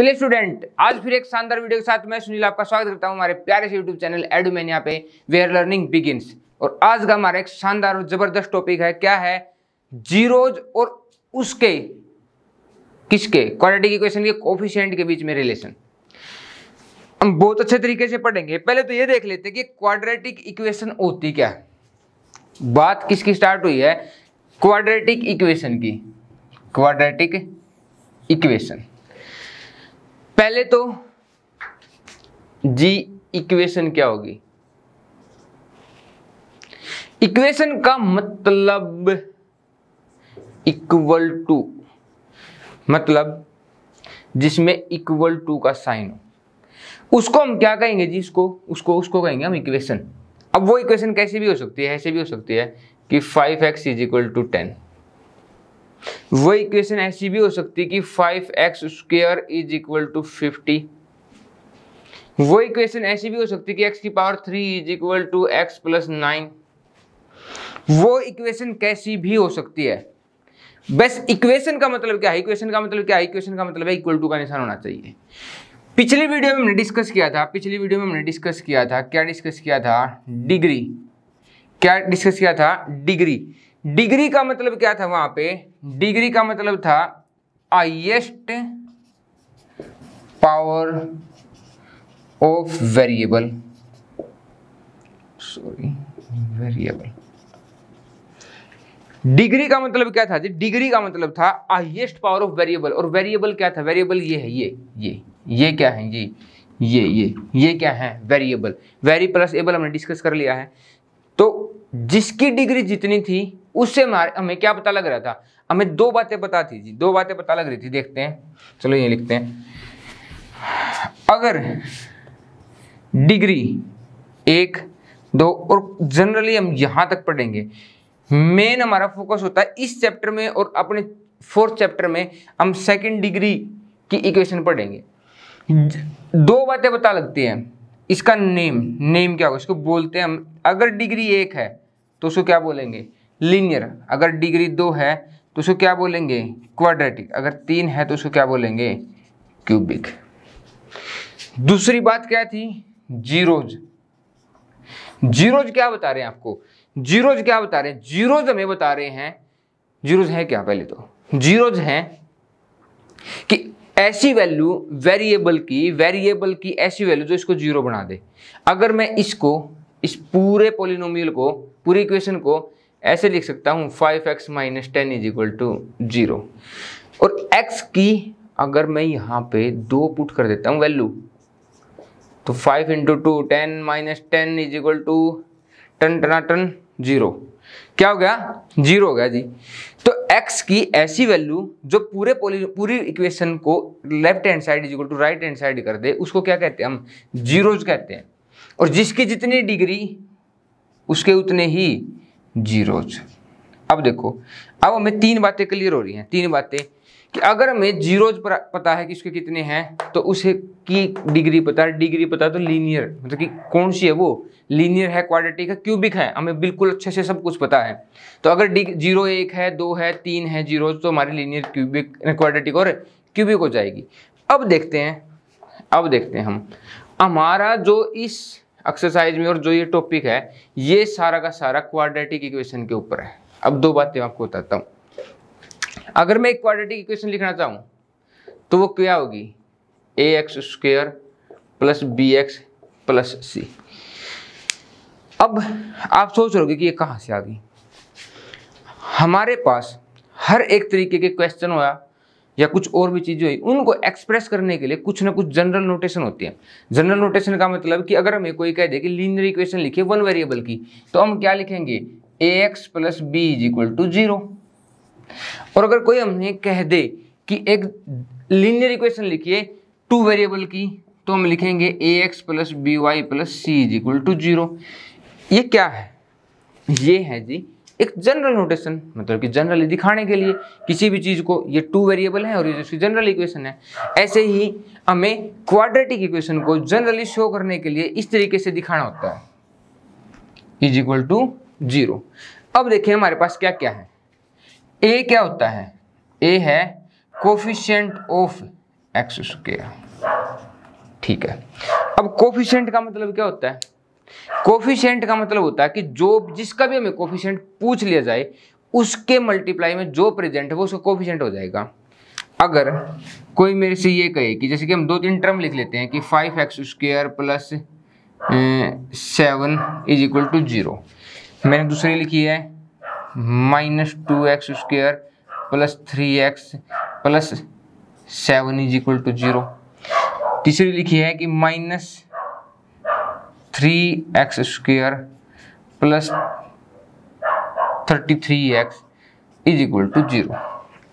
चलिए स्टूडेंट आज फिर एक शानदार वीडियो के साथ मैं सुनील आपका स्वागत करता हूँ हमारे प्यारे से यूट्यूब चैनल एडुमेनिया पे वेयर लर्निंग बिगिनस और आज का हमारा एक शानदार और जबरदस्त टॉपिक है क्या है जीरोज और उसके किसके क्वालिटी इक्वेशन के कोफिशियंट के बीच में रिलेशन हम बहुत अच्छे तरीके से पढ़ेंगे पहले तो ये देख लेते हैं कि क्वाड्रेटिक इक्वेशन होती क्या है बात किसकी स्टार्ट हुई है क्वाड्रेटिक इक्वेशन की क्वाड्रेटिक इक्वेशन पहले तो जी इक्वेशन क्या होगी इक्वेशन का मतलब इक्वल टू मतलब जिसमें इक्वल टू का साइन हो उसको हम क्या कहेंगे जी इसको उसको उसको कहेंगे हम इक्वेशन अब वो इक्वेशन कैसे भी हो सकती है ऐसे भी हो सकती है कि five x is equal to ten वो इक्वेशन ऐसी भी हो सकती है कि five x square is equal to fifty वो इक्वेशन ऐसी भी हो सकती है कि एक्स की power three is equal to x plus nine वो इक्वेशन कैसी भी हो सकती है बस इक्वेशन का मतलब क्या है इक्वेशन का मतलब क्या है इक्वेशन का मतलब है इक्वल टू का निशान होना चाहिए पिछली वीडियो में हमने डिस्कस किया था पिछली वीडियो में हमने डिस्कस किया था क्या डिस्कस किया था डिग्री क्या डिस्कस किया था डिग्री डिग्री का मतलब क्या था वहां पे डिग्री का मतलब था highest power of variable sorry variable degree का मतलब क्या था जी डिग्री का मतलब था हाइएस्ट पावर ऑफ वेरिएबल और वेरिएबल क्या था वेरिएबल ये है ये ये ये क्या है जी ये ये ये क्या है वेरिएबल वेरी प्लस एबल हमने डिस्कस कर लिया है तो जिसकी डिग्री जितनी थी उससे हमें क्या पता लग रहा था हमें दो बातें पता थी जी दो बातें पता लग रही थी देखते हैं चलो ये लिखते हैं अगर डिग्री एक दो और जनरली हम यहां तक पढ़ेंगे मेन हमारा फोकस होता है इस चैप्टर में और अपने फोर्थ चैप्टर में हम सेकंड डिग्री की इक्वेशन पढ़ेंगे दो बातें पता लगती हैं इसका नेम नेम क्या होगा इसको बोलते हैं हम अगर डिग्री एक है तो उसको क्या बोलेंगे लीनियर अगर डिग्री दो है तो उसको क्या बोलेंगे क्वाड्रेटिक अगर तीन है तो उसको क्या बोलेंगे क्यूबिक दूसरी बात क्या थी जीरोज जीरोज क्या बता रहे हैं आपको जीरोज क्या बता रहे हैं जीरोज हमें बता रहे हैं जीरोज है क्या पहले तो जीरोज है कि ऐसी वैल्यू वेरिएबल की वेरिएबल की ऐसी वैल्यू जो इसको जीरो बना दे अगर मैं इसको इस पूरे पोलिनोमियल को पूरी इक्वेशन को ऐसे लिख सकता हूँ five X minus ten is equal to zero और x की अगर मैं यहाँ पे दो पुट कर देता हूँ वैल्यू तो five into two ten minus ten is equal to टन टना टन जीरो क्या हो गया जीरो हो गया जी तो x की ऐसी वैल्यू जो पूरे पूरी इक्वेशन को left hand side is equal to right hand side कर दे उसको क्या कहते हैं हम जीरोज कहते हैं और जिसकी जितनी डिग्री उसके उतने ही जीरोज अब देखो अब हमें तीन बातें क्लियर हो रही हैं तीन बातें कि अगर हमें जीरोज पता है कि उसके कितने हैं तो उसे की डिग्री पता है डिग्री पता है तो लीनियर मतलब कि कौन सी है वो लीनियर है क्वाड्रेटिक का क्यूबिक है हमें बिल्कुल अच्छे से सब कुछ पता है तो अगर जीरो एक है दो है तीन है जीरोज तो हमारी लीनियर क्यूबिक क्वाड्रेटिक और क्यूबिक हो जाएगी अब देखते हैं अब देखते हैं हम हमारा जो इस एक्सरसाइज में और जो ये टॉपिक है ये सारा का सारा क्वाड्रेटिक इक्वेशन के ऊपर है अब दो बातें आपको बताता हूँ अगर मैं एक क्वाड्रेटिक इक्वेशन लिखना चाहूँ तो वो क्या होगी A X square plus B x plus C अब आप सोच रहोगे कि ये कहाँ से आ गई हमारे पास हर एक तरीके के क्वेश्चन हुआ या कुछ और भी चीज़ें हुई उनको एक्सप्रेस करने के लिए कुछ ना कुछ जनरल नोटेशन होती है जनरल नोटेशन का मतलब कि अगर हमें कोई कह दे कि लीनियर इक्वेशन लिखे वन वेरिएबल की तो हम क्या लिखेंगे A X plus B is equal to zero और अगर कोई हमने कह दे कि एक लीनियर इक्वेशन लिखिए टू वेरिएबल की तो हम लिखेंगे A X plus B Y plus C is equal to zero ये क्या है ये है जी एक जनरल नोटेशन मतलब कि जनरली दिखाने के लिए किसी भी चीज़ को ये टू वेरिएबल है और ये इसकी जनरल इक्वेशन है ऐसे ही हमें क्वाड्रेटिक इक्वेशन को जनरली शो करने के लिए इस तरीके से दिखाना होता है इज इक्वल टू जीरो अब देखिए हमारे पास क्या क्या है ए क्या होता है ए है कोफिशियंट ऑफ एक्स स्क्र ठीक है अब कोफिशियंट का मतलब क्या होता है कोफिशेंट का मतलब होता है कि जो जिसका भी हमें कोफिशेंट पूछ लिया जाए उसके मल्टीप्लाई में जो प्रेजेंट है वो उसका कोफिशेंट हो जाएगा अगर कोई मेरे से ये कहे कि जैसे कि हम दो तीन टर्म लिख लेते हैं कि five x square plus seven is equal to zero मैंने दूसरी लिखी है minus two x square plus three x plus seven is equal to zero तीसरी लिखी है कि minus three x square plus thirty three x is equal to zero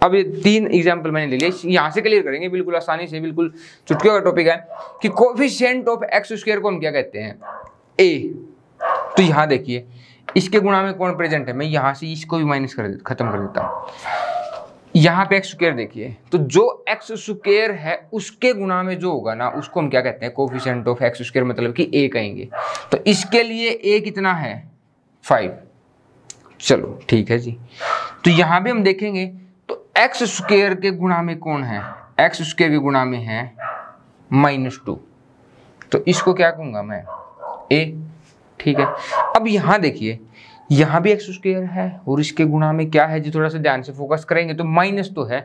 अब ये तीन एग्जाम्पल मैंने ले लिया यहाँ से क्लियर करेंगे बिल्कुल आसानी से बिल्कुल चुटकियों का टॉपिक है कि कोफिशियंट ऑफ एक्स स्क्वेयर को हम क्या कहते हैं ए तो यहाँ देखिए इसके गुणा में कौन प्रेजेंट है मैं यहाँ से इसको भी माइनस कर खत्म कर देता हूँ यहाँ पे एक्स स्क्र देखिए तो जो एक्स स्क्र है उसके गुना में जो होगा ना उसको हम क्या कहते हैं कोफिशेंट ऑफ एक्स स्क्र मतलब कि ए कहेंगे तो इसके लिए ए कितना है फाइव चलो ठीक है जी तो यहाँ भी हम देखेंगे तो एक्स स्क्र के गुणा में कौन है एक्स स्क्र के गुणा में है माइनस टू तो इसको क्या कहूँगा मैं ए ठीक है अब यहाँ देखिए यहाँ भी एक्स स्क्र है और इसके गुणा में क्या है जी थोड़ा सा ध्यान से फोकस करेंगे तो माइनस तो है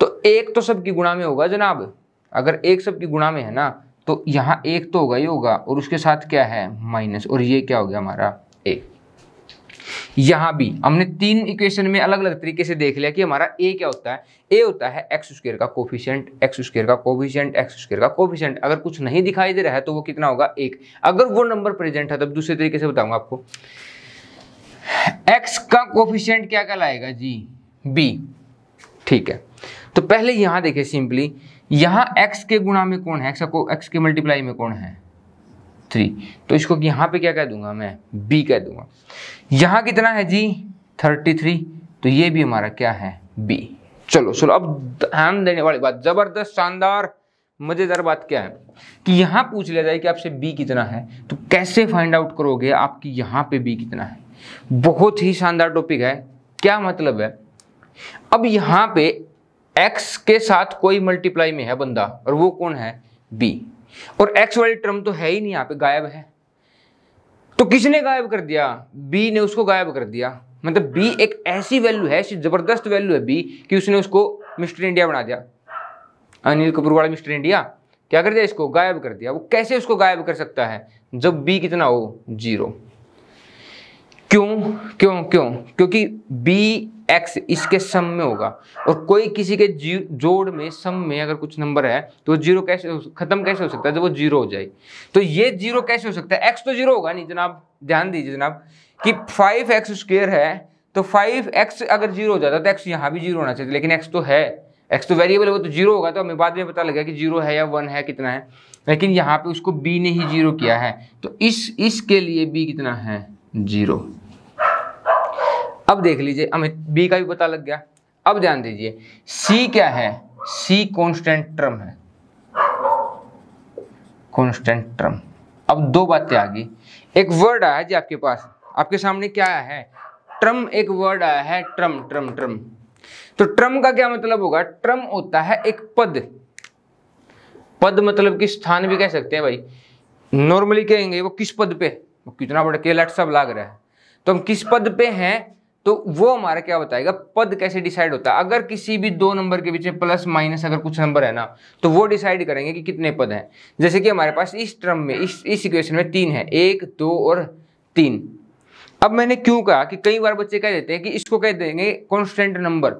तो एक तो सबकी गुणा में होगा जनाब अगर एक सबकी गुणा में है ना तो यहाँ एक तो होगा ही होगा और उसके साथ क्या है माइनस और ये क्या हो गया हमारा एक यहां भी हमने तीन इक्वेशन में अलग अलग तरीके से देख लिया कि हमारा ए क्या होता है ए होता है एक्स स्क्र का कोफिशियंट एक्स स्क्र का कोफिशियंट एक्स स्क्र का कोफिशियंट अगर कुछ नहीं दिखाई दे रहा है तो वो कितना होगा एक अगर वो नंबर प्रेजेंट है तब दूसरे तरीके से बताऊंगा आपको एक्स का कोफिशियंट क्या कहलाएगा जी बी ठीक है तो पहले यहां देखिए सिंपली यहां एक्स के गुणा में कौन है एक्स को एक्स के मल्टीप्लाई में कौन है थ्री तो इसको यहां पे क्या कह दूंगा मैं बी कह दूंगा यहां कितना है जी थर्टी थ्री तो ये भी हमारा क्या है बी चलो चलो अब ध्यान देने वाली बात जबरदस्त शानदार मज़ेदार बात क्या है कि यहां पूछ लिया जाए कि आपसे बी कितना है तो कैसे फाइंड आउट करोगे आपकी यहां पे बी कितना है बहुत ही शानदार टॉपिक है क्या मतलब है अब यहां पे x के साथ कोई मल्टीप्लाई में है बंदा और वो कौन है b और x वाली टर्म तो है ही नहीं यहां पे गायब है तो किसने गायब कर दिया b ने उसको गायब कर दिया मतलब b एक ऐसी वैल्यू है ऐसी जबरदस्त वैल्यू है b कि उसने उसको मिस्टर इंडिया बना दिया अनिल कपूर वाला मिस्टर इंडिया क्या कर दिया इसको गायब कर दिया वो कैसे उसको गायब कर सकता है जब बी कितना हो जीरो क्यों क्यों क्यों क्योंकि बी एक्स इसके सम में होगा और कोई किसी के जोड़ में सम में अगर कुछ नंबर है तो जीरो कैसे खत्म कैसे हो सकता है जब वो जीरो हो जाए तो ये जीरो कैसे हो सकता है एक्स तो जीरो होगा नहीं जनाब ध्यान दीजिए जनाब कि फाइव एक्स स्क्वेयर है तो फाइव एक्स अगर जीरो हो जाता तो एक्स यहाँ भी जीरो होना चाहिए लेकिन एक्स तो है एक्स तो वेरिएबल है वो तो जीरो होगा तो हमें बाद में पता लगेगा कि जीरो है या वन है कितना है लेकिन यहाँ पे उसको बी ने ही जीरो किया है तो इस इसके लिए बी कितना है जीरो अब देख लीजिए हमें बी का भी पता लग गया अब ध्यान दीजिए सी क्या है सी कॉन्स्टेंट टर्म है कॉन्स्टेंट टर्म अब दो बातें आ गई एक वर्ड आया जी आपके पास आपके सामने क्या आया है ट्रम एक वर्ड आया है ट्रम ट्रम ट्रम तो ट्रम का क्या मतलब होगा ट्रम होता है एक पद पद मतलब कि स्थान भी कह सकते हैं भाई नॉर्मली कहेंगे वो किस पद पे वो कितना बड़ा के लट सब लाग रहा है तो हम किस पद पे हैं तो वो हमारा क्या बताएगा पद कैसे डिसाइड होता है अगर किसी भी दो नंबर के बीच में प्लस माइनस अगर कुछ नंबर है ना तो वो डिसाइड करेंगे कि कितने पद हैं जैसे कि हमारे पास इस ट्रम में इस इस इक्वेशन में तीन है एक दो और तीन अब मैंने क्यों कहा कि कई बार बच्चे कह देते हैं कि इसको कह देंगे कॉन्स्टेंट नंबर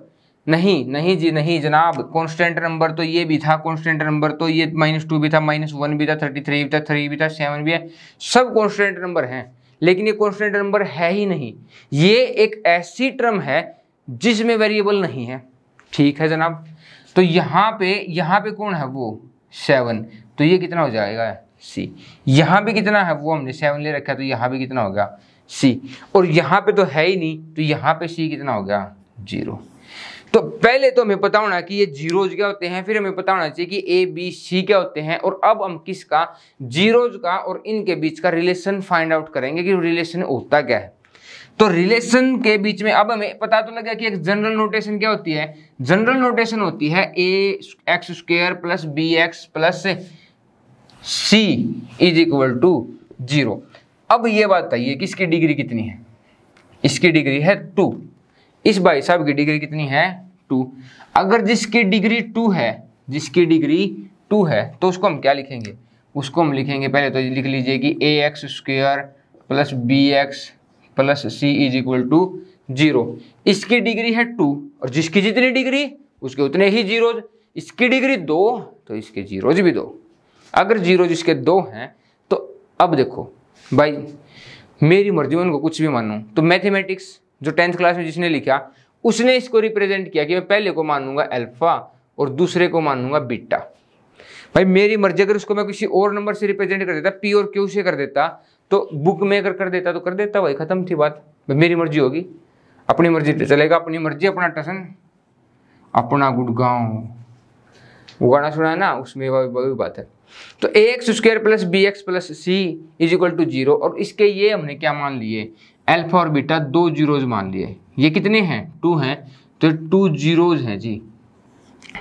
नहीं नहीं जी नहीं जनाब कॉन्स्टेंट नंबर तो ये भी था कॉन्स्टेंट नंबर तो ये माइनस टू भी था माइनस वन भी था थर्टी थ्री भी था थ्री भी था सेवन भी है सब कॉन्स्टेंट नंबर हैं लेकिन ये कॉन्स्टेंट नंबर है ही नहीं ये एक ऐसी टर्म है जिसमें वेरिएबल नहीं है ठीक है जनाब तो यहाँ पे यहाँ पे कौन है वो सेवन तो ये कितना हो जाएगा सी यहाँ भी कितना है वो हमने सेवन ले रखा है तो यहाँ भी कितना हो गया सी और यहाँ पे तो है ही नहीं तो यहाँ पे सी कितना हो गया जीरो तो पहले तो हमें पता होना कि ये जीरोज क्या होते हैं फिर हमें पता होना चाहिए कि ए बी सी क्या होते हैं और अब हम किसका जीरोज का और इनके बीच का रिलेशन फाइंड आउट करेंगे कि रिलेशन होता क्या है तो रिलेशन के बीच में अब हमें पता तो लग गया कि एक जनरल नोटेशन क्या होती है जनरल नोटेशन होती है a x square plus B x plus C is equal to zero अब ये बात आइए कि इसकी डिग्री कितनी है इसकी डिग्री है टू इस भाई साहब की डिग्री कितनी है टू अगर जिसकी डिग्री टू है जिसकी डिग्री टू है तो उसको हम क्या लिखेंगे उसको हम लिखेंगे पहले तो लिख लीजिए कि a x square plus B x plus C is equal to zero इसकी डिग्री है टू और जिसकी जितनी डिग्री उसके उतने ही जीरोज इसकी डिग्री दो तो इसके जीरोज भी दो अगर जीरोज इसके दो हैं तो अब देखो भाई मेरी मर्जी उनको कुछ भी मानूँ तो मैथमेटिक्स जो टेंथ क्लास में जिसने लिखा उसने इसको रिप्रेजेंट किया कि मैं पहले को मानूंगा अल्फा और दूसरे को मानूंगा बीटा भाई मेरी मर्जी अगर उसको मैं किसी और नंबर से रिप्रेजेंट कर देता पी और क्यू से कर देता तो बुक में अगर कर देता तो कर देता भाई खत्म थी बात मेरी मर्जी होगी अपनी मर्जी चलेगा अपनी मर्जी अपना टसन अपना गुड़गांव वो गाना सुना है ना उसमें वही बात है तो a x square plus B x plus C is equal to zero और इसके ये हमने क्या मान लिए अल्फा और बीटा दो जीरोज मान लिए ये कितने हैं टू हैं तो टू जीरोज हैं जी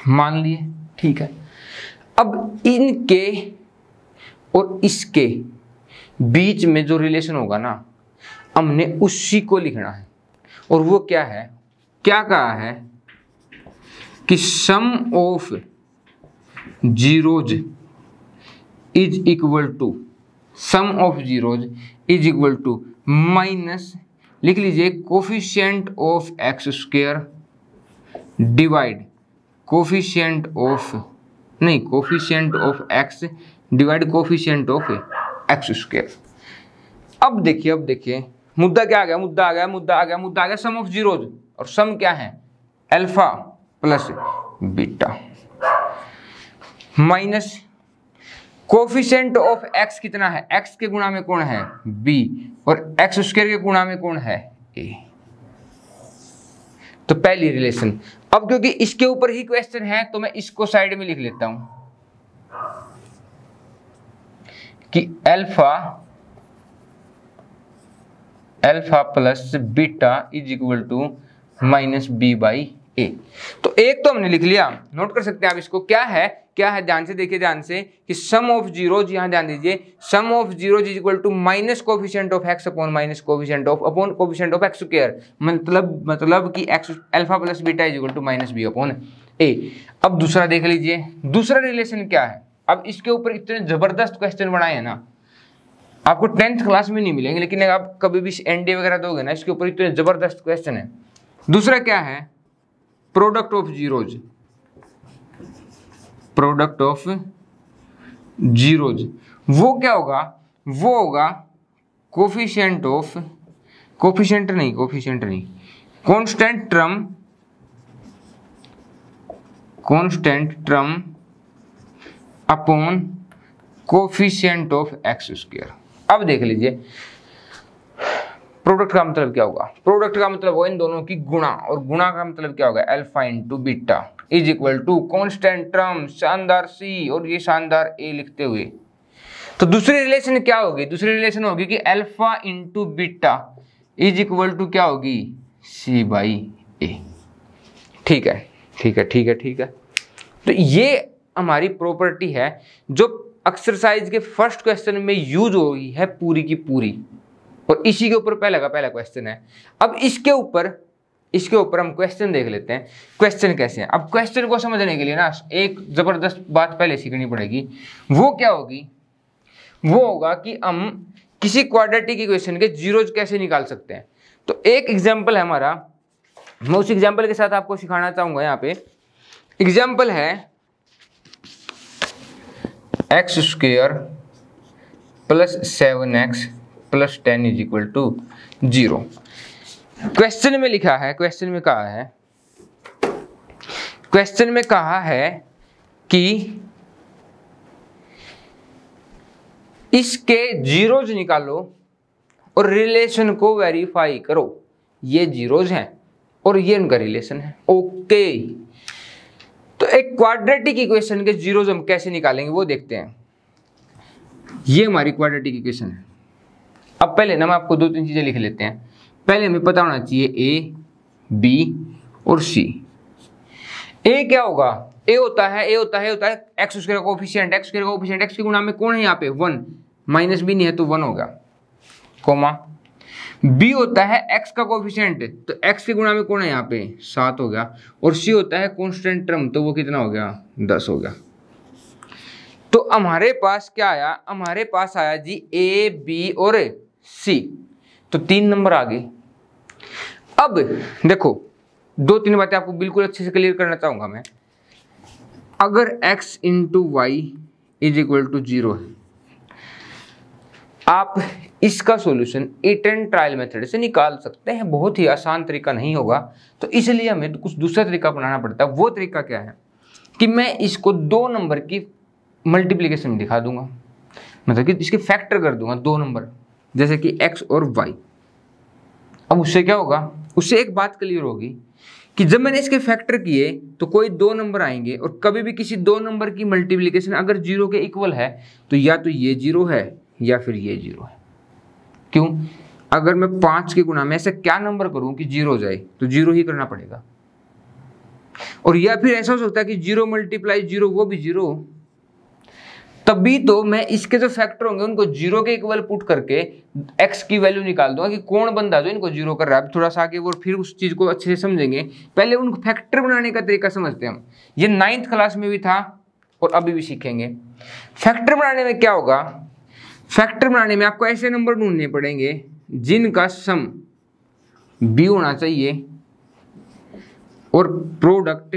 मान लिए ठीक है अब इनके और इसके बीच में जो रिलेशन होगा ना हमने उसी को लिखना है और वो क्या है क्या कहा है कि sum of zeros is equal to sum of zeros is equal to minus लिख लीजिए coefficient of x square divide coefficient of नहीं coefficient of x divide coefficient of x square अब देखिए अब देखिए मुद्दा क्या आ गया मुद्दा आ गया मुद्दा आ गया मुद्दा आ गया सम ऑफ जीरोज और सम क्या है alpha plus beta minus coefficient of x कितना है एक्स के गुणा में कौन है बी और एक्स स्क्र के गुणा में कौन है ए तो पहली रिलेशन अब क्योंकि इसके ऊपर ही क्वेश्चन है तो मैं इसको साइड में लिख लेता हूं कि alpha alpha plus beta is equal to minus b by a तो एक तो हमने लिख लिया नोट कर सकते हैं आप इसको क्या है क्या है ध्यान से देखिए ध्यान से कि सम ऑफ जीरोज यहाँ ध्यान दीजिए sum of zeros is equal to minus coefficient of x upon minus coefficient of upon coefficient of x square मतलब मतलब कि x alpha plus beta is equal to minus b upon a अब दूसरा देख लीजिए दूसरा रिलेशन क्या है अब इसके ऊपर इतने जबरदस्त क्वेश्चन बनाए हैं ना आपको टेंथ क्लास में नहीं मिलेंगे लेकिन आप कभी भी एन वगैरह दोगे ना इसके ऊपर इतने जबरदस्त क्वेश्चन है दूसरा क्या है product of zeros product of zeros वो क्या होगा वो होगा कोफिशेंट ऑफ कोफिशेंट नहीं कोफिशेंट नहीं constant term constant term upon coefficient of x square अब देख लीजिए प्रोडक्ट का मतलब क्या होगा प्रोडक्ट का मतलब वो इन दोनों की गुणा और गुणा का मतलब क्या होगा alpha into beta is equal to constant term शानदार सी और ये शानदार ए लिखते हुए तो दूसरी रिलेशन क्या होगी दूसरी रिलेशन होगी कि alpha into beta is equal to क्या होगी सी बाई ए ठीक है ठीक है ठीक है ठीक है तो ये हमारी प्रॉपर्टी है जो एक्सरसाइज के फर्स्ट क्वेश्चन में यूज हो रही है पूरी की पूरी और इसी के ऊपर पहला का पहला क्वेश्चन है अब इसके ऊपर इसके ऊपर हम क्वेश्चन देख लेते हैं क्वेश्चन कैसे हैं अब क्वेश्चन को समझने के लिए ना एक ज़बरदस्त बात पहले सीखनी पड़ेगी वो क्या होगी वो होगा कि हम किसी क्वाड्रेटिक इक्वेशन के जीरोज कैसे निकाल सकते हैं तो एक एग्जाम्पल है हमारा मैं उस एग्जाम्पल के साथ आपको सिखाना चाहूंगा यहाँ पे एग्जाम्पल है x square plus seven x plus ten is equal to zero question में लिखा है क्वेश्चन में कहा है क्वेश्चन में कहा है कि इसके जीरोज निकालो और रिलेशन को वेरीफाई करो ये जीरोज हैं और ये उनका रिलेशन है ओके तो एक क्वाड्रेटिक इक्वेशन के जीरोज हम कैसे निकालेंगे वो देखते हैं ये हमारी क्वाड्रेटिक इक्वेशन है अब पहले ना हम आपको दो तीन चीजें लिख लेते हैं पहले हमें पता होना चाहिए ए बी और सी ए क्या होगा ए होता है ए होता है होता है एक्स स्क्र का ऑफिशियंट एक्स स्क्र का ऑफिशियंट एक्स के गुणा में कौन है यहाँ पे वन माइनस बी नहीं है तो वन होगा कोमा बी होता है एक्स का कोफिशियंट तो एक्स के गुणा में कौन है यहाँ पे सात हो गया और सी होता है कॉन्स्टेंट टर्म तो वो कितना हो गया दस हो गया तो हमारे पास क्या आया हमारे पास आया जी ए बी और सी तो तीन नंबर आ गई अब देखो दो तीन बातें आपको बिल्कुल अच्छे से क्लियर करना चाहूंगा मैं अगर x into y is equal to zero है आप इसका सॉल्यूशन एटन ट्रायल मेथड से निकाल सकते हैं बहुत ही आसान तरीका नहीं होगा तो इसलिए हमें कुछ दूसरा तरीका बनाना पड़ता है वो तरीका क्या है कि मैं इसको दो नंबर की मल्टीप्लीकेशन दिखा दूंगा मतलब कि इसके फैक्टर कर दूंगा दो नंबर जैसे कि एक्स और वाई अब उससे क्या होगा उससे एक बात क्लियर होगी कि जब मैंने इसके फैक्टर किए तो कोई दो नंबर आएंगे और कभी भी किसी दो नंबर की मल्टीप्लीकेशन अगर जीरो के इक्वल है तो या तो ये जीरो है या फिर ये जीरो है क्यों अगर मैं पांच के गुना में ऐसा क्या नंबर करूं कि जीरो जाए तो जीरो ही करना पड़ेगा और या फिर ऐसा हो सकता है कि जीरो मल्टीप्लाई जीरो वो भी जीरो तभी तो मैं इसके जो फैक्टर होंगे उनको जीरो के इक्वल पुट करके एक्स की वैल्यू निकाल दूंगा कि कौन बंदा जो इनको जीरो कर रहा है थोड़ा सा आगे और फिर उस चीज़ को अच्छे से समझेंगे पहले उनको फैक्टर बनाने का तरीका समझते हैं हम ये नाइन्थ क्लास में भी था और अभी भी सीखेंगे फैक्टर बनाने में क्या होगा फैक्टर बनाने में आपको ऐसे नंबर ढूंढने पड़ेंगे जिनका सम बी होना चाहिए और प्रोडक्ट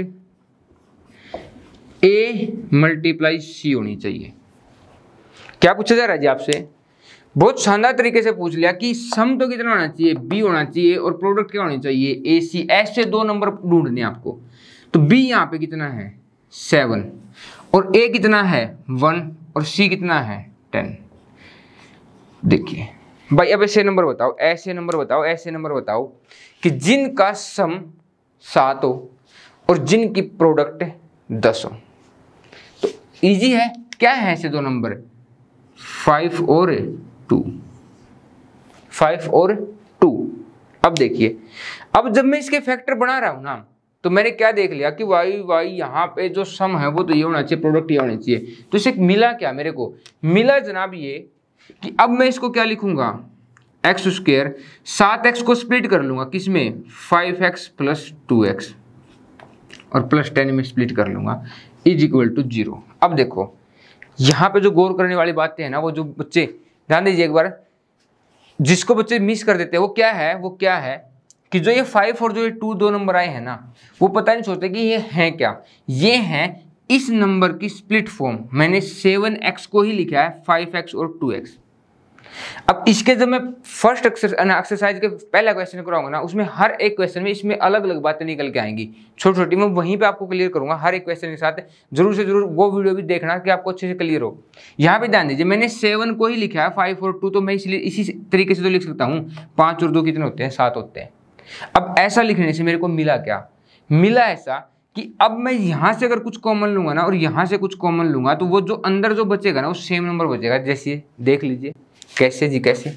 ए मल्टीप्लाई सी होनी चाहिए क्या पूछा जा रहा है जी आपसे बहुत शानदार तरीके से पूछ लिया कि सम तो कितना होना चाहिए बी होना चाहिए और प्रोडक्ट क्या होनी चाहिए ए सी ऐसे दो नंबर ढूंढने आपको तो बी यहाँ पे कितना है सेवन और ए कितना है वन और सी कितना है टेन देखिए भाई अब ऐसे नंबर बताओ ऐसे नंबर बताओ ऐसे नंबर बताओ कि जिनका सम सात हो और जिनकी प्रोडक्ट दस हो इजी है क्या है ऐसे दो नंबर फाइव और टू फाइव और टू अब देखिए अब जब मैं इसके फैक्टर बना रहा हूं ना तो मैंने क्या देख लिया कि वाई वाई यहां पे जो सम है वो तो ये होना चाहिए प्रोडक्ट ये होना चाहिए तो इसे मिला क्या मेरे को मिला जनाब ये कि अब मैं इसको क्या लिखूंगा एक्स स्क्र सात एक्स को स्प्लिट कर लूंगा किसमें five x plus two x और प्लस टेन में स्प्लिट कर लूंगा इज इक्वल टू जीरो अब देखो यहाँ पे जो गौर करने वाली बातें हैं ना वो जो बच्चे ध्यान दीजिए एक बार जिसको बच्चे मिस कर देते हैं वो क्या है वो क्या है कि जो ये फाइव और जो ये टू दो नंबर आए हैं ना वो पता नहीं सोचते कि ये हैं क्या ये हैं इस नंबर की स्प्लिट फॉर्म मैंने सेवन एक्स को ही लिखा है फाइव एक्स और टू एक्स अब इसके जब मैं फर्स्ट एक्सरसाइज के पहला क्वेश्चन कराऊंगा ना उसमें हर एक क्वेश्चन में इसमें अलग अलग बातें निकल के आएंगी छोटी छोटी मैं वहीं पे आपको क्लियर करूंगा हर एक क्वेश्चन के साथ जरूर से जरूर वो वीडियो भी देखना कि आपको अच्छे से क्लियर हो यहाँ पे ध्यान दीजिए मैंने सेवन को ही लिखा है फाइव फोर टू तो मैं इसलिए इसी तरीके से तो लिख सकता हूँ पाँच और दो कितने होते हैं सात होते हैं अब ऐसा लिखने से मेरे को मिला क्या मिला ऐसा कि अब मैं यहाँ से अगर कुछ कॉमन लूंगा ना और यहाँ से कुछ कॉमन लूंगा तो वो जो अंदर जो बचेगा ना वो सेम नंबर बचेगा जैसे देख लीजिए कैसे जी कैसे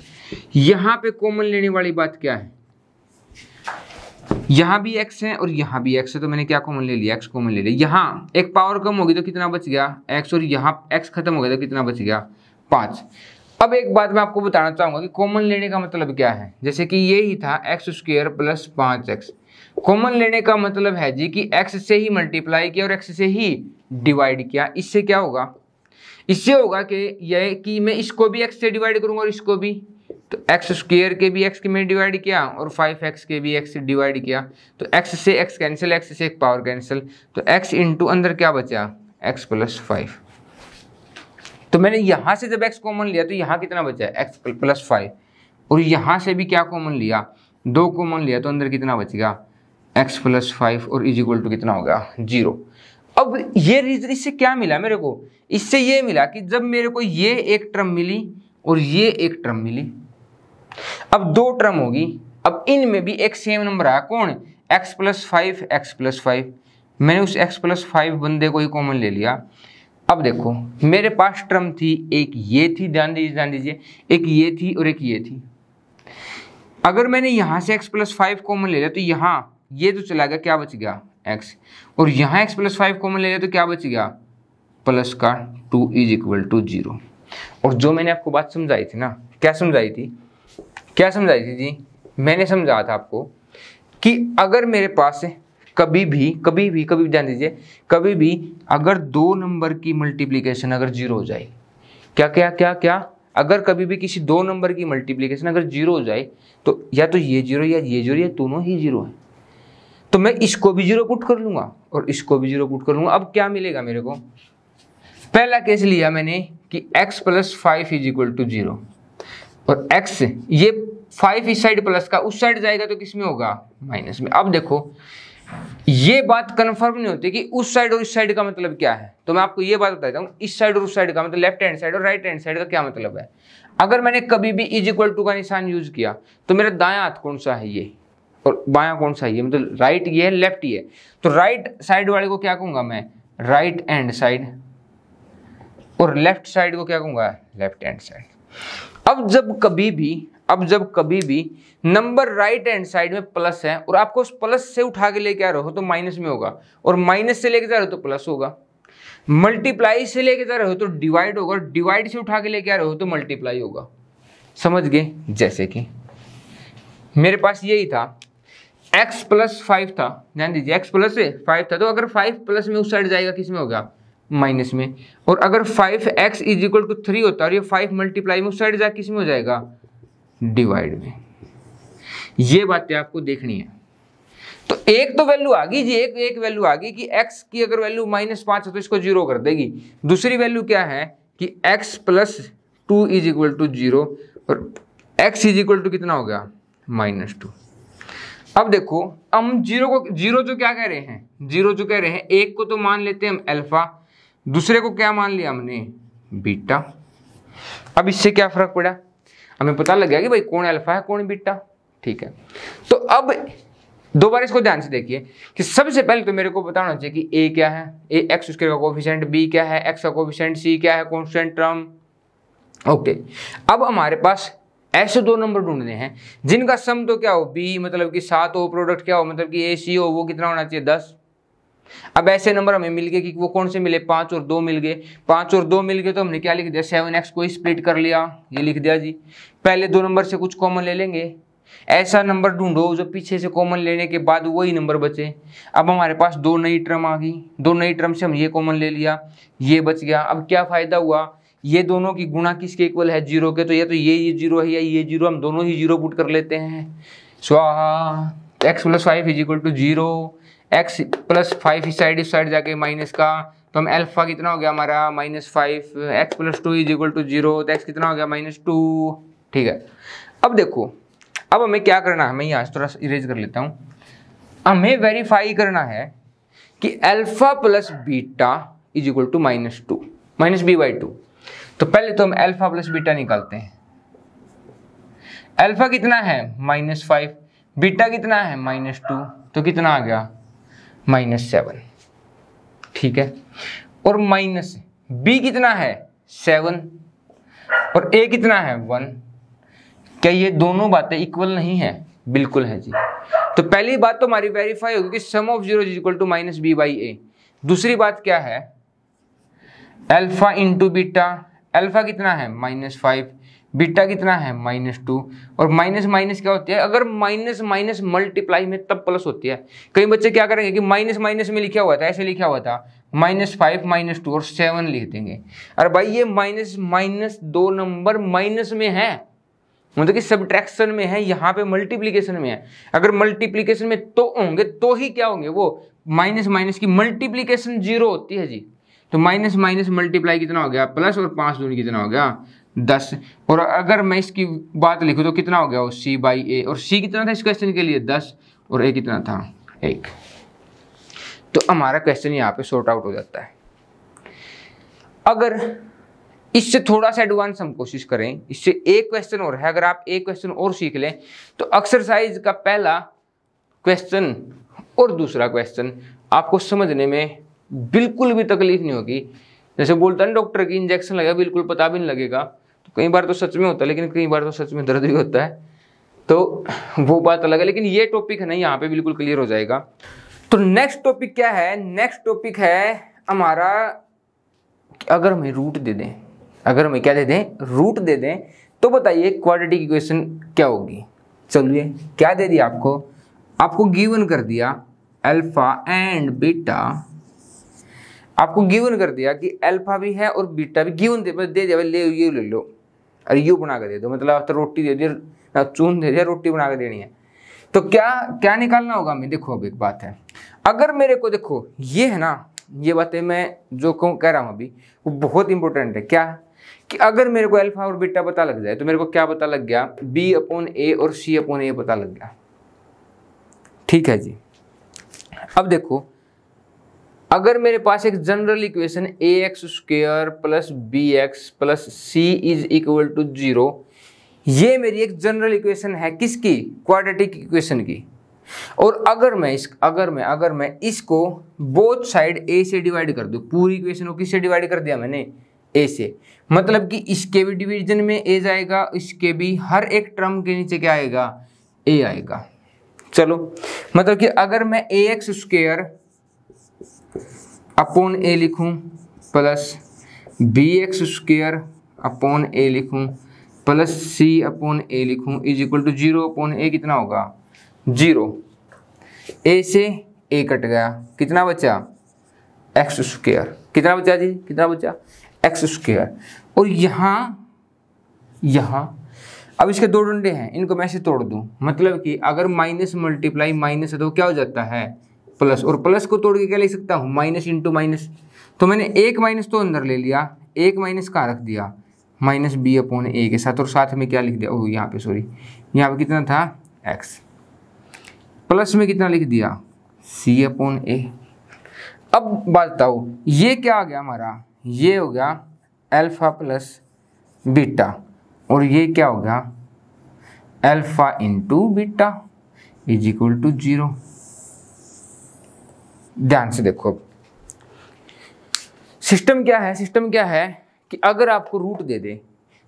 यहाँ पे कॉमन लेने वाली बात क्या है यहां भी एक्स है और यहाँ भी एक्स है तो मैंने क्या कॉमन ले लिया एक्स कॉमन ले लिया यहाँ एक पावर कम होगी तो कितना बच गया एक्स और यहां एक्स खत्म हो गया तो कितना बच गया पांच अब एक बात मैं आपको बताना चाहूंगा कि कॉमन लेने का मतलब क्या है जैसे कि ये ही था एक्स स्क्र प्लस पांच एक्स कॉमन लेने का मतलब है जी कि एक्स से ही मल्टीप्लाई किया और एक्स से ही डिवाइड किया इससे क्या होगा इससे होगा कि यह कि मैं इसको भी एक्स से डिवाइड करूंगा और इसको भी तो एक्स स्क्र के भी एक्स के मैंने डिवाइड किया और फाइव एक्स के भी एक्स डिवाइड किया तो एक्स से एक्स कैंसिल एक्स से एक पावर कैंसिल तो एक्स इंटू अंदर क्या बचा एक्स प्लस फाइव तो मैंने यहाँ से जब एक्स कॉमन लिया तो यहाँ कितना बचा एक्स प्लस फाइव और यहाँ से भी क्या कॉमन लिया दो कॉमन लिया तो अंदर कितना बचेगा एक्स प्लस फाइव और इज इक्वल टू कितना होगा जीरो अब ये रीजन इससे क्या मिला मेरे को इससे ये मिला कि जब मेरे को ये एक ट्रम मिली और ये एक ट्रम मिली अब दो ट्रम होगी अब इनमें भी एक सेम नंबर आया कौन x plus five x plus five मैंने उस एक्स प्लस फाइव बंदे को ही कॉमन ले लिया अब देखो मेरे पास ट्रम थी एक ये थी ध्यान दीजिए ध्यान दीजिए एक ये थी और एक ये थी अगर मैंने यहाँ से x प्लस फाइव कॉमन ले लिया तो यहाँ ये तो चला गया क्या बच गया x और यहाँ x प्लस फाइव कॉमन ले लिया तो क्या बच गया प्लस का two is equal to zero और जो मैंने आपको बात समझाई थी ना क्या समझाई थी क्या समझाई थी जी मैंने समझाया था आपको कि अगर मेरे पास कभी भी कभी भी कभी भी ध्यान दीजिए कभी भी अगर दो नंबर की मल्टीप्लीकेशन अगर जीरो हो जाए क्या क्या क्या क्या अगर कभी भी किसी दो नंबर की मल्टीप्लीकेशन अगर जीरो हो जाए तो या तो ये जीरो या ये जीरो या दोनों ही जीरो है तो मैं इसको भी जीरो पुट कर लूंगा और इसको भी जीरो पुट कर लूंगा अब क्या मिलेगा मेरे को पहला केस लिया मैंने कि x plus five is equal to zero और x ये फाइव इस साइड प्लस का उस साइड जाएगा तो किसमें होगा माइनस में अब देखो ये बात कंफर्म नहीं होती कि उस साइड और इस साइड का मतलब क्या है तो मैं आपको ये बात बता देता हूँ इस साइड और उस साइड का मतलब लेफ्ट हैंड साइड और राइट हैंड साइड का क्या मतलब है अगर मैंने कभी भी इज इक्वल टू का निशान यूज किया तो मेरा दाया हाथ कौन सा है ये और बाया कौन सा है ये मतलब राइट ये है लेफ्ट ये है तो राइट साइड वाले को क्या कहूंगा मैं राइट एंड साइड और लेफ्ट साइड को क्या कहूंगा लेफ्ट हैंड साइड अब जब कभी भी अब जब कभी भी नंबर राइट हैंड साइड में प्लस है और आपको उस प्लस से उठा के लेके आ रहे हो तो माइनस में होगा और माइनस से लेके जा रहे हो तो प्लस होगा मल्टीप्लाई से लेके जा रहे हो तो डिवाइड होगा डिवाइड से उठा के लेके आ रहे हो तो मल्टीप्लाई होगा समझ गए जैसे कि मेरे पास यही था एक्स प्लस फाइव था ध्यान दीजिए एक्स प्लस फाइव था तो अगर फाइव प्लस में उस साइड जाएगा किस में होगा माइनस में और अगर five x is equal to three होता और ये फाइव मल्टीप्लाई में उस साइड जाके किस में हो जाएगा डिवाइड में ये बातें आपको देखनी है तो एक तो वैल्यू आ गई जी एक एक वैल्यू आ गई कि एक्स की अगर वैल्यू माइनस पांच हो तो इसको जीरो कर देगी दूसरी वैल्यू क्या है कि x plus two is equal to zero और एक्स इज इक्वल टू कितना हो गया माइनस टू अब देखो हम जीरो को जीरो जो क्या कह रहे हैं जीरो जो कह रहे हैं एक को तो मान लेते हैं हम अल्फा दूसरे को क्या मान लिया हमने बीटा अब इससे क्या फर्क पड़ा हमें पता लग गया कि भाई कौन अल्फा है कौन बीटा ठीक है तो अब दो बार इसको ध्यान से देखिए कि सबसे पहले तो मेरे को बताना चाहिए कि ए क्या है ए एक्स उसके का कोफिशेंट बी क्या है एक्स का कोफिशेंट सी क्या है कॉन्स्टेंट टर्म ओके अब हमारे पास ऐसे दो नंबर ढूंढने हैं जिनका सम तो क्या हो बी मतलब कि सात हो प्रोडक्ट क्या हो मतलब कि ए सी हो वो कितना होना चाहिए दस अब ऐसे नंबर हमें मिल गए कि वो कौन से मिले पांच और दो मिल गए पांच और दो मिल गए तो हमने क्या लिख दिया सेवन एक्स को स्प्लिट कर लिया ये लिख दिया जी पहले दो नंबर से कुछ कॉमन ले लेंगे ऐसा नंबर ढूंढो जो पीछे से कॉमन लेने के बाद वही नंबर बचे अब हमारे पास दो नई ट्रम आ गई दो नई ट्रम से हम ये कॉमन ले लिया ये बच गया अब क्या फ़ायदा हुआ ये दोनों की गुणा किसके इक्वल है जीरो के तो ये तो ये ये जीरो है या ये जीरो हम दोनों ही जीरो पुट कर लेते हैं स्वाहा x plus five is equal to zero x plus five इस साइड इस साइड जाके माइनस का तो हम एल्फा कितना हो गया हमारा minus five x plus two is equal to zero तो एक्स कितना हो गया माइनस टू ठीक है अब देखो अब हमें क्या करना है मैं यहाँ से थोड़ा इरेज कर लेता हूँ हमें वेरीफाई करना है कि alpha plus beta is equal to minus two minus b by two तो पहले तो हम अल्फा प्लस बीटा निकालते हैं अल्फा कितना है माइनस फाइव बीटा कितना है माइनस टू तो कितना आ गया माइनस सेवन ठीक है और माइनस बी कितना है सेवन और ए कितना है वन क्या ये दोनों बातें इक्वल नहीं है बिल्कुल है जी तो पहली बात तो हमारी वेरीफाई होगी कि sum of zero is equal to minus b by a दूसरी बात क्या है अल्फा इंटू बीटा अल्फा कितना है माइनस फाइव बीटा कितना है माइनस टू और माइनस माइनस क्या होती है अगर माइनस माइनस मल्टीप्लाई में तब प्लस होती है कई बच्चे क्या करेंगे कि माइनस माइनस में लिखा हुआ था ऐसे लिखा हुआ था माइनस फाइव माइनस टू और सेवन लिख देंगे अरे भाई ये माइनस माइनस दो नंबर माइनस में है मतलब कि सब्ट्रैक्शन में है यहाँ पे मल्टीप्लीकेशन में है अगर मल्टीप्लीकेशन में तो होंगे तो ही क्या होंगे वो माइनस माइनस की मल्टीप्लीकेशन जीरो होती है जी तो माइनस माइनस मल्टीप्लाई कितना हो गया प्लस और पाँच दूनी कितना हो गया दस और अगर मैं इसकी बात लिखूँ तो कितना हो गया वो सी बाई ए और सी कितना था इस क्वेश्चन के लिए दस और ए कितना था एक तो हमारा क्वेश्चन यहाँ पे सॉर्ट आउट हो जाता है अगर इससे थोड़ा सा एडवांस हम कोशिश करें इससे एक क्वेश्चन और है अगर आप एक क्वेश्चन और सीख लें तो एक्सरसाइज का पहला क्वेश्चन और दूसरा क्वेश्चन आपको समझने में बिल्कुल भी तकलीफ नहीं होगी जैसे बोलता है डॉक्टर की इंजेक्शन लगेगा बिल्कुल पता भी नहीं लगेगा तो कई बार तो सच में होता है लेकिन कई बार तो सच में दर्द भी होता है तो वो बात अलग है लेकिन ये टॉपिक है ना यहाँ पे बिल्कुल क्लियर हो जाएगा तो नेक्स्ट टॉपिक क्या है नेक्स्ट टॉपिक है हमारा अगर हमें रूट दे दें अगर हमें क्या दे दें रूट दे दें तो बताइए क्वाड्रेटिक इक्वेशन क्या होगी चलिए क्या दे दिया आपको आपको गिवन कर दिया अल्फा एंड बीटा आपको गिवन कर दिया कि अल्फा भी है और बीटा भी गिवन दे मतलब दे दिया ले ये ले लो अरे यू बना के दे दो मतलब तो रोटी दे दिया चून दे दिया रोटी बना के देनी है तो क्या क्या निकालना होगा हमें देखो अब एक बात है अगर मेरे को देखो ये है ना ये बातें मैं जो कहूँ कह रहा हूँ अभी वो बहुत इंपॉर्टेंट है क्या कि अगर मेरे को अल्फा और बीटा पता लग जाए तो मेरे को क्या पता लग गया बी अपोन ए और सी अपोन ए पता लग गया ठीक है जी अब देखो अगर मेरे पास एक general equation a x square plus B x plus C is equal to zero ये मेरी एक जनरल इक्वेशन है किसकी क्वाड्रेटिक इक्वेशन की और अगर मैं इस अगर मैं अगर मैं इसको बोथ साइड ए से डिवाइड कर दू पूरी इक्वेशन को किससे डिवाइड कर दिया मैंने ए से मतलब कि इसके भी डिवीजन में ए जाएगा इसके भी हर एक टर्म के नीचे क्या आएगा ए आएगा चलो मतलब कि अगर मैं a x square upon a लिखूं plus B x square upon a लिखूं प्लस सी अपॉन ए लिखूं is equal to zero upon a कितना होगा जीरो ए से ए कट गया कितना बचा एक्स स्क्र कितना बचा जी कितना बचा एक्स स्क्र और यहाँ यहाँ अब इसके दो डंडे हैं इनको मैं ऐसे तोड़ दूँ मतलब कि अगर माइनस मल्टीप्लाई माइनस है तो क्या हो जाता है प्लस और प्लस को तोड़ के क्या ले सकता हूँ माइनस इंटू माइनस तो मैंने एक माइनस तो अंदर ले लिया एक माइनस कहाँ रख दिया माइनस बी अपॉन ए के साथ और साथ में क्या लिख दिया ओह यहाँ पे सॉरी यहाँ पे कितना था एक्स प्लस में कितना लिख दिया सी अपॉन ए अब बात बताओ ये क्या आ गया हमारा ये हो गया एल्फा प्लस बीटा और ये क्या हो गया alpha into beta is equal to zero ध्यान से देखो अब सिस्टम क्या है सिस्टम क्या है कि अगर आपको रूट दे दे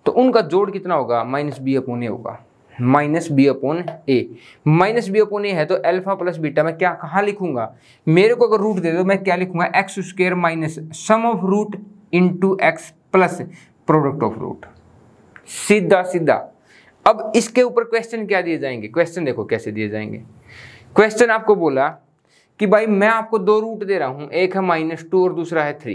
तो उनका जोड़ कितना होगा माइनस बी अपोन ए होगा minus b upon a minus b upon a है तो अल्फा प्लस बीटा मैं क्या कहाँ लिखूंगा मेरे को अगर रूट दे दो मैं क्या लिखूंगा x square minus sum of root into x plus product of root सीधा सीधा अब इसके ऊपर क्वेश्चन क्या दिए जाएंगे क्वेश्चन देखो कैसे दिए जाएंगे क्वेश्चन आपको बोला कि भाई मैं आपको दो रूट दे रहा हूं एक है माइनस टू और दूसरा है थ्री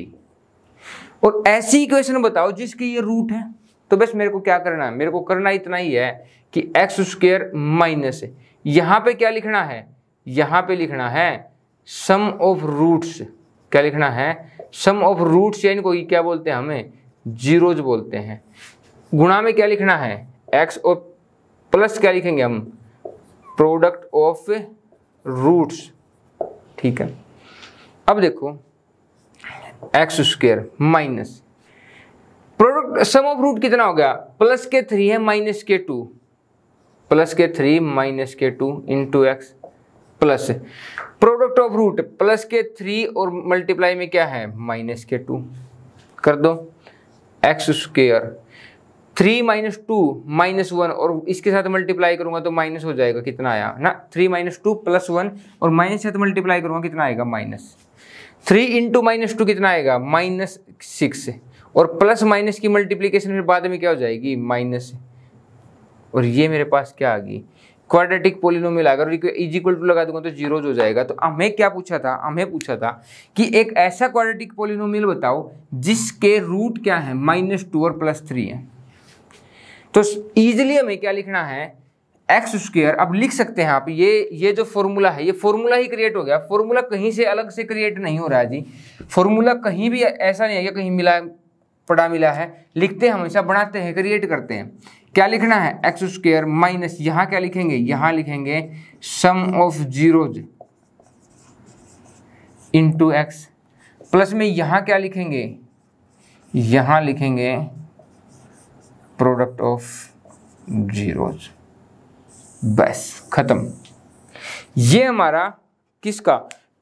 और ऐसी इक्वेशन बताओ जिसकी ये रूट है तो बस मेरे को क्या करना है मेरे को करना इतना ही है कि एक्स स्क्र माइनस यहां पर क्या लिखना है यहां पर लिखना है सम ऑफ रूट्स क्या लिखना है सम ऑफ रूट्स या इनको क्या बोलते हैं हमें जीरोज बोलते हैं गुणा में क्या लिखना है एक्स और प्लस क्या लिखेंगे हम प्रोडक्ट ऑफ रूट्स ठीक है अब देखो x square minus product sum of root कितना हो गया प्लस के थ्री है माइनस के टू प्लस के थ्री माइनस के two into x plus product of root plus के थ्री और मल्टीप्लाई में क्या है माइनस के टू कर दो x square three minus two minus one और इसके साथ मल्टीप्लाई करूंगा तो माइनस हो जाएगा कितना आया ना three minus two plus one और माइनस के साथ मल्टीप्लाई करूंगा कितना आएगा minus three into minus two कितना आएगा माइनस सिक्स और प्लस माइनस की मल्टीप्लीकेशन फिर बाद में क्या हो जाएगी माइनस और ये मेरे पास क्या आ गई क्वाड्रेटिक पोलिनोमियल आएगा और इज इक्वल टू लगा दूंगा तो जीरोज हो जाएगा तो हमें क्या पूछा था हमें पूछा था कि एक ऐसा क्वाड्रेटिक पोलिनोमिल बताओ जिसके रूट क्या है माइनस टू और प्लस थ्री है तो ईजिली हमें क्या लिखना है एक्स स्क्र अब लिख सकते हैं आप ये ये जो फॉर्मूला है ये फॉर्मूला ही क्रिएट हो गया फॉर्मूला कहीं से अलग से क्रिएट नहीं हो रहा है जी फॉर्मूला कहीं भी ऐसा नहीं है कि कहीं मिला पड़ा मिला है लिखते हैं हमेशा बनाते हैं क्रिएट करते हैं क्या लिखना है एक्स स्क्वेयर माइनस यहाँ क्या लिखेंगे यहाँ लिखेंगे sum of zeros into x plus में यहाँ क्या लिखेंगे यहाँ लिखेंगे प्रोडक्ट ऑफ जीरोज बस ख़त्म ये हमारा किसका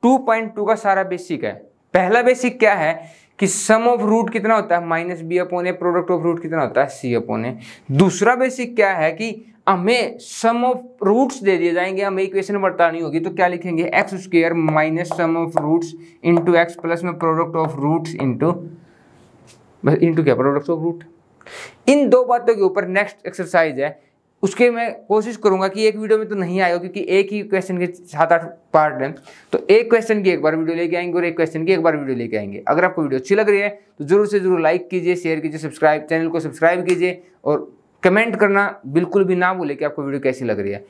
2.2 का सारा बेसिक है पहला बेसिक क्या है कि सम ऑफ रूट कितना होता है minus b upon a product of root कितना होता है सी अपोन ए दूसरा बेसिक क्या है कि हमें सम ऑफ रूट्स दे दिए जाएंगे हमें इक्वेशन बतानी होगी तो क्या लिखेंगे x square minus sum of roots into x plus में product of roots into into क्या प्रोडक्ट ऑफ रूट इन दो बातों के ऊपर नेक्स्ट एक्सरसाइज है उसके मैं कोशिश करूंगा कि एक वीडियो में तो नहीं आएगा क्योंकि एक ही क्वेश्चन के सात आठ पार्ट हैं तो एक क्वेश्चन की एक बार वीडियो लेके आएंगे और एक क्वेश्चन की एक बार वीडियो लेके आएंगे अगर आपको वीडियो अच्छी लग रही है तो जरूर से जरूर लाइक कीजिए शेयर कीजिए सब्सक्राइब चैनल को सब्सक्राइब कीजिए और कमेंट करना बिल्कुल भी ना भूले कि आपको वीडियो कैसी लग रही है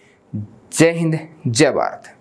जय हिंद जय भारत